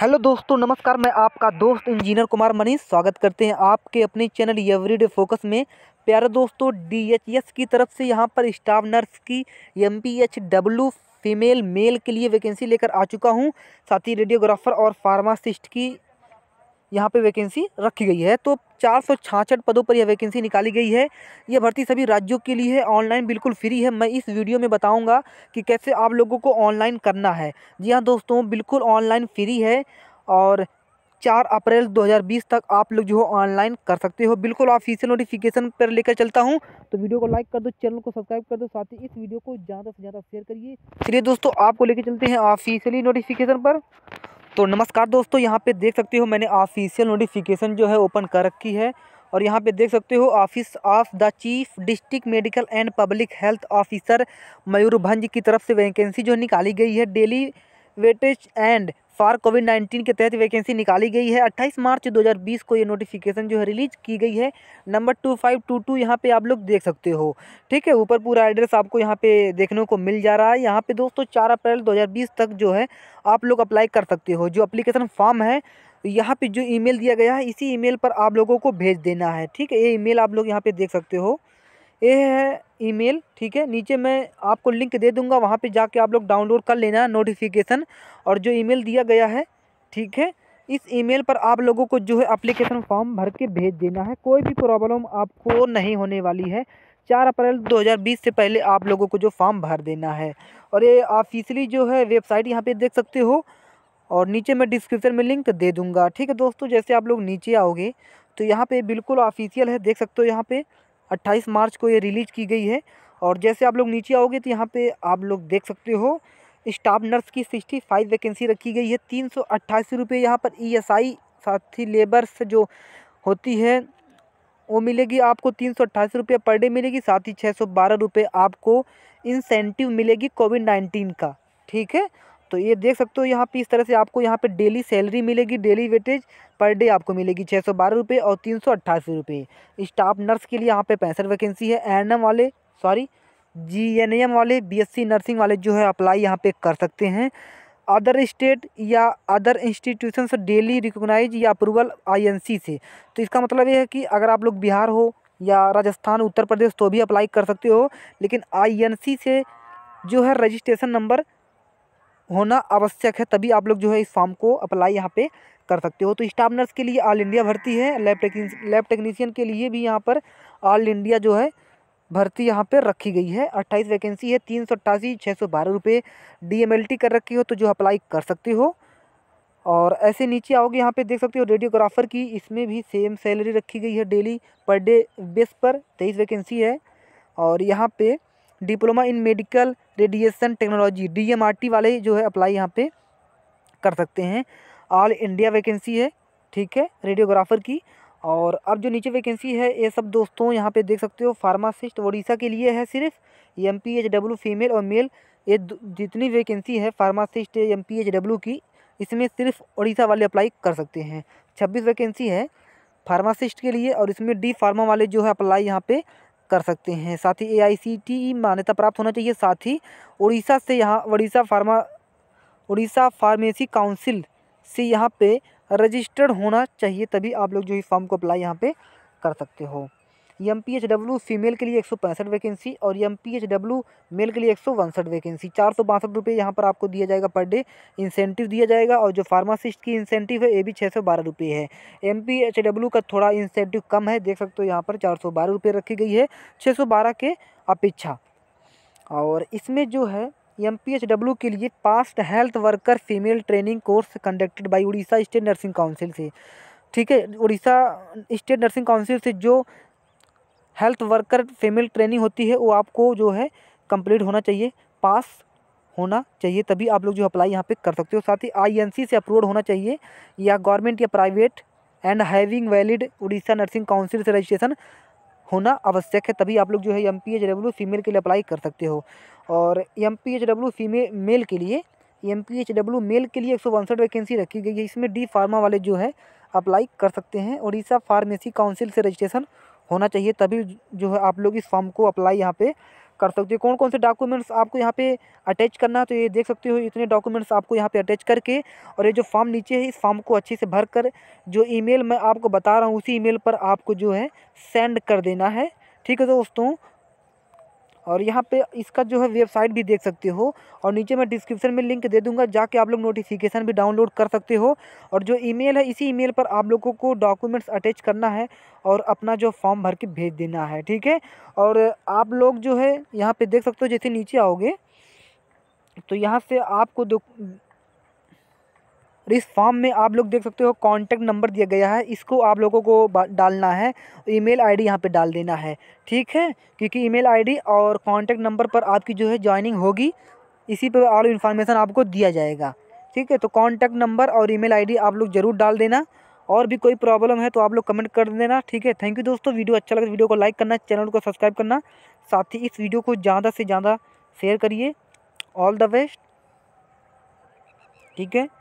hello दोस्तों नमस्कार मैं आपका दोस्त इंजीनियर कुमार मनीष स्वागत करते हैं आपके अपने चैनल एवरीडे फोकस में प्यारे दोस्तों डीएचएस की तरफ से यहां पर स्टाफ नर्स की एमपीएचडब्ल्यू फीमेल मेल के लिए वैकेंसी लेकर आ चुका हूं साथ ही रेडियोग्राफर और फार्मासिस्ट की यहाँ पे वैकेंसी रखी गई है तो चार पदों पर यह वैकेंसी निकाली गई है यह भर्ती सभी राज्यों के लिए है ऑनलाइन बिल्कुल फ्री है मैं इस वीडियो में बताऊँगा कि कैसे आप लोगों को ऑनलाइन करना है जी हाँ दोस्तों बिल्कुल ऑनलाइन फ्री है और चार अप्रैल 2020 तक आप लोग जो है ऑनलाइन कर सकते हो बिल्कुल ऑफिशियल नोटिफिकेशन पर लेकर चलता हूँ तो वीडियो को लाइक कर दो चैनल को सब्सक्राइब कर दो साथ ही इस वीडियो को ज़्यादा से ज़्यादा शेयर करिए चलिए दोस्तों आपको लेकर चलते हैं ऑफिशियली नोटिफिकेशन पर तो नमस्कार दोस्तों यहाँ पे देख सकते हो मैंने ऑफिशियल नोटिफिकेशन जो है ओपन कर रखी है और यहाँ पे देख सकते हो office of the chief district medical and public health officer Mayurbhanj की तरफ से वैकेंसी जो निकाली गई है daily wage and for COVID nineteen के तहत वैकेंसी निकाली गई है 28 मार्च 2020 को ये नोटिफिकेशन जो है रिलीज की गई है number two five two two यहाँ पर आप लोग देख सकते हो ठीक है ऊपर पूरा एड्रेस आपको यहाँ पे देखने को मिल जा रहा है यहाँ पे दोस्तों चार अप्रैल 2020 तक जो है आप लोग अप्लाई कर सकते हो जो अप्लीकेशन फॉर्म है यहाँ पर जो मेल दिया गया है इसी मेल पर आप लोगों को भेज देना है ठीक है ये मेल आप लोग यहाँ पर देख सकते हो ये है ईमेल ठीक है नीचे मैं आपको लिंक दे दूंगा वहाँ पे जाके आप लोग डाउनलोड कर लेना नोटिफिकेशन और जो ईमेल दिया गया है ठीक है इस ईमेल पर आप लोगों को जो है अप्लीकेशन फॉर्म भर के भेज देना है कोई भी प्रॉब्लम आपको नहीं होने वाली है चार अप्रैल 2020 से पहले आप लोगों को जो फॉर्म भर देना है और ये ऑफिसली जो है वेबसाइट यहाँ पे देख सकते हो और नीचे मैं डिस्क्रिप्शन में लिंक दे दूंगा ठीक है दोस्तों जैसे आप लोग नीचे आओगे तो यहाँ पे बिल्कुल ऑफिशियल है देख सकते हो यहाँ पे अट्ठाईस मार्च को ये रिलीज़ की गई है और जैसे आप लोग नीचे आओगे तो यहाँ पे आप लोग देख सकते हो स्टाफ नर्स की सिक्सटी फाइव वैकेंसी रखी गई है तीन सौ अट्ठासी रुपये यहाँ पर ईएसआई e साथी लेबर्स जो होती है वो मिलेगी आपको तीन सौ अट्ठासी रुपये पर डे मिलेगी साथ ही छः सौ बारह रुपये आपको इंसेंटिव मिलेगी कोविड नाइन्टीन का ठीक है तो ये देख सकते हो यहाँ पे इस तरह से आपको यहाँ पे डेली सैलरी मिलेगी डेली वेटेज पर डे आपको मिलेगी छः सौ बारह रुपये और तीन सौ अट्ठासी रुपये स्टाफ नर्स के लिए यहाँ पे पैंसठ वैकेंसी है एन वाले सॉरी जी एन एम वाले बी नर्सिंग वाले जो है अप्लाई यहाँ पे कर सकते हैं अदर स्टेट या अदर इंस्टीट्यूशन से डेली रिकोगनाइज या अप्रूवल आईएनसी से तो इसका मतलब ये है कि अगर आप लोग बिहार हो या राजस्थान उत्तर प्रदेश तो भी अप्लाई कर सकते हो लेकिन आईएनसी से जो है रजिस्ट्रेशन नंबर होना आवश्यक है तभी आप लोग जो है इस फॉर्म को अप्लाई यहाँ पे कर सकते हो तो स्टाफ नर्स के लिए ऑल इंडिया भर्ती है लैब टेक्नी लैब टेक्नीशियन के लिए भी यहाँ पर ऑल इंडिया जो है भर्ती यहाँ पर रखी गई है अट्ठाईस वैकेंसी है तीन सौ अट्ठासी छः सौ बारह रुपये डी एम एल टी कर रखी हो तो जो अप्लाई कर सकते हो और ऐसे नीचे आओगे यहाँ पे देख सकते हो रेडियोग्राफर की इसमें भी सेम सैलरी रखी गई है डेली पर डे बेस पर तेईस वैकेंसी है और यहाँ पे diploma in medical radiation technology D वाले जो है अप्लाई यहाँ पे कर सकते हैं ऑल इंडिया वैकेंसी है ठीक है रेडियोग्राफर की और अब जो नीचे वैकेंसी है ये सब दोस्तों यहाँ पे देख सकते हो फार्मासिस्ट उड़ीसा के लिए है सिर्फ M P H W female और मेल ये जितनी वैकेंसी है pharmacist M P H W की इसमें सिर्फ उड़ीसा वाले अप्लाई कर सकते हैं छब्बीस वैकेंसी है फार्मासिस्ट के लिए और इसमें डी फार्मा वाले जो है अप्लाई यहाँ पर कर सकते हैं साथ ही ए आई सी टी ई मान्यता प्राप्त होना चाहिए साथ ही उड़ीसा से यहाँ Orissa pharma Orissa pharmacy council से यहाँ पे रजिस्टर्ड होना चाहिए तभी आप लोग जो है फॉर्म को अप्लाई यहाँ पे कर सकते हो M P H W female के लिए एक सौ पैंसठ वैकेंसी और M P H W male के लिए एक सौ उनसठ वैकेंसी चार सौ बासठ रुपये यहाँ पर आपको दिया जाएगा पर डे इंसेंटिव दिया जाएगा और जो फार्मासिस्ट की इंसेंटिव है ये भी छः सौ बारह रुपये है एम पी एच डब्ल्यू का थोड़ा इंसेंटिव कम है देख सकते हो यहाँ पर चार सौ बारह रुपये रखी गई है छः सौ बारह के अपेक्षा और इसमें जो है एम पी एच डब्ल्यू के लिए past health worker female training course conducted by Orissa state nursing council से ठीक है उड़ीसा स्टेट नर्सिंग काउंसिल से जो हेल्थ वर्कर फीमेल ट्रेनिंग होती है वो आपको जो है कंप्लीट होना चाहिए पास होना चाहिए तभी आप लोग जो अप्लाई यहाँ पे कर सकते हो साथ ही आईएनसी से अप्रूव होना चाहिए या गवर्नमेंट या private and having valid Orissa nursing council से रजिस्ट्रेशन होना आवश्यक है तभी आप लोग जो है M P H W female के लिए अप्लाई कर सकते हो और M P H W female male के लिए M P H W male के लिए एक सौ वैकेंसी रखी गई है इसमें डी फार्मा वाले जो है अप्लाई कर सकते हैं उड़ीसा फार्मेसी काउंसिल से रजिस्ट्रेशन होना चाहिए तभी जो है आप लोग इस फॉर्म को अप्लाई यहाँ पे कर सकते हो कौन कौन से डॉक्यूमेंट्स आपको यहाँ पे अटैच करना है तो ये देख सकते हो इतने डॉक्यूमेंट्स आपको यहाँ पे अटैच करके और ये जो फॉर्म नीचे है इस फॉर्म को अच्छे से भर कर जो ईमेल मैं आपको बता रहा हूँ उसी ईमेल पर आपको जो है सेंड कर देना है ठीक है दोस्तों और यहाँ पे इसका जो है वेबसाइट भी देख सकते हो और नीचे मैं डिस्क्रिप्शन में लिंक दे दूंगा जाके आप लोग नोटिफिकेशन भी डाउनलोड कर सकते हो और जो ईमेल है इसी ईमेल पर आप लोगों को डॉक्यूमेंट्स अटैच करना है और अपना जो फॉर्म भर के भेज देना है ठीक है और आप लोग जो है यहाँ पर देख सकते हो जैसे नीचे आओगे तो यहाँ से आपको और इस फॉर्म में आप लोग देख सकते हो कॉन्टैक्ट नंबर दिया गया है इसको आप लोगों को डालना है ईमेल आईडी यहाँ पे डाल देना है ठीक है क्योंकि ईमेल आईडी और कॉन्टैक्ट नंबर पर आपकी जो है ज्वाइनिंग होगी इसी पर और इन्फॉर्मेशन आपको दिया जाएगा ठीक है तो कॉन्टैक्ट नंबर और आई डी आप लोग ज़रूर डाल देना और भी कोई प्रॉब्लम है तो आप लोग कमेंट कर देना ठीक है थैंक यू दोस्तों वीडियो अच्छा लगे तो वीडियो को लाइक करना चैनल को सब्सक्राइब करना साथ ही इस वीडियो को ज़्यादा से ज़्यादा शेयर करिए ऑल द बेस्ट ठीक है